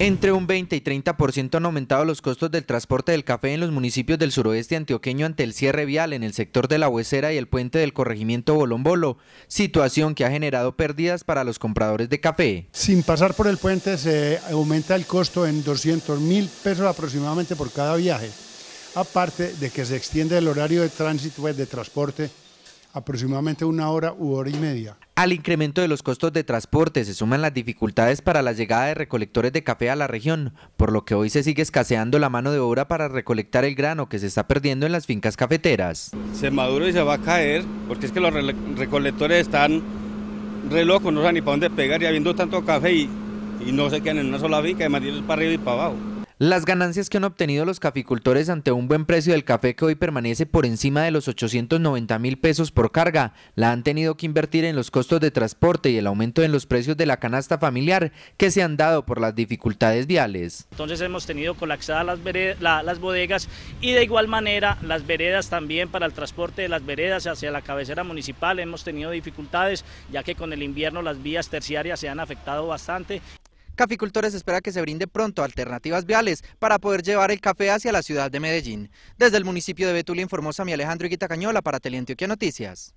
Entre un 20 y 30% han aumentado los costos del transporte del café en los municipios del suroeste antioqueño ante el cierre vial en el sector de la Huesera y el puente del corregimiento Bolombolo, situación que ha generado pérdidas para los compradores de café. Sin pasar por el puente se aumenta el costo en 200 mil pesos aproximadamente por cada viaje, aparte de que se extiende el horario de tránsito pues, de transporte aproximadamente una hora u hora y media. Al incremento de los costos de transporte se suman las dificultades para la llegada de recolectores de café a la región, por lo que hoy se sigue escaseando la mano de obra para recolectar el grano que se está perdiendo en las fincas cafeteras. Se madura y se va a caer, porque es que los recolectores están re locos, no saben ni para dónde pegar, y habiendo tanto café y, no se quedan en una sola finca, de para arriba y para abajo. Las ganancias que han obtenido los caficultores ante un buen precio del café que hoy permanece por encima de los 890 mil pesos por carga, la han tenido que invertir en los costos de transporte y el aumento en los precios de la canasta familiar que se han dado por las dificultades viales. Entonces hemos tenido colapsadas las, las bodegas y de igual manera las veredas también para el transporte de las veredas hacia la cabecera municipal. Hemos tenido dificultades ya que con el invierno las vías terciarias se han afectado bastante. Caficultores espera que se brinde pronto alternativas viales para poder llevar el café hacia la ciudad de Medellín. Desde el municipio de Betulia informó Samuel Alejandro Guita Cañola para Teleantioquia Noticias.